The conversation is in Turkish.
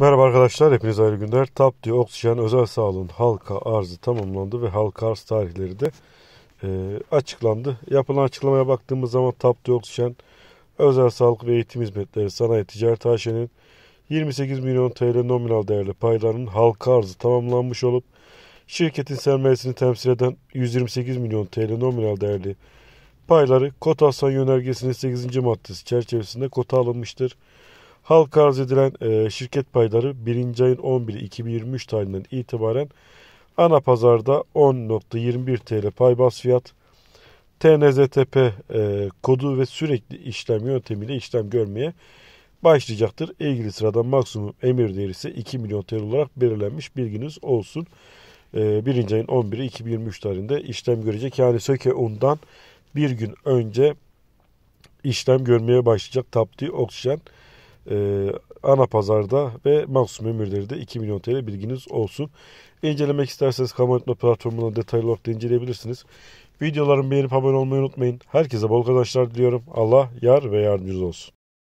Merhaba arkadaşlar, hepiniz hayırlı günler. TAP diyor oksijen özel sağlığın halka arzı tamamlandı ve halka arz tarihleri de e, açıklandı. Yapılan açıklamaya baktığımız zaman TAP diyor oksijen özel sağlık ve eğitim hizmetleri sanayi ticaret AŞ'nin 28 milyon TL nominal değerli paylarının halka arzı tamamlanmış olup şirketin sermayesini temsil eden 128 milyon TL nominal değerli payları kotasyon yönergesinin 8. maddesi çerçevesinde kota alınmıştır. Halka arz edilen e, şirket payları 1. ayın 11 2023 tarihinden itibaren ana pazarda 10.21 TL pay bas fiyat, TNZTP e, kodu ve sürekli işlem yöntemiyle işlem görmeye başlayacaktır. İlgili sırada maksimum emir değeri ise 2 milyon TL olarak belirlenmiş bilginiz olsun. E, 1. ayın 11 2023 tarihinde işlem görecek. Yani Söke Un'dan bir gün önce işlem görmeye başlayacak Tapti Oksijen e, ana pazarda ve Maksum Emirleri de 2 milyon TL bilginiz olsun. İncelemek isterseniz kamuoyutma platformundan detaylı olarak da inceleyebilirsiniz. Videolarımı beğenip abone olmayı unutmayın. Herkese bol kazançlar diliyorum. Allah yar ve yardımcınız olsun.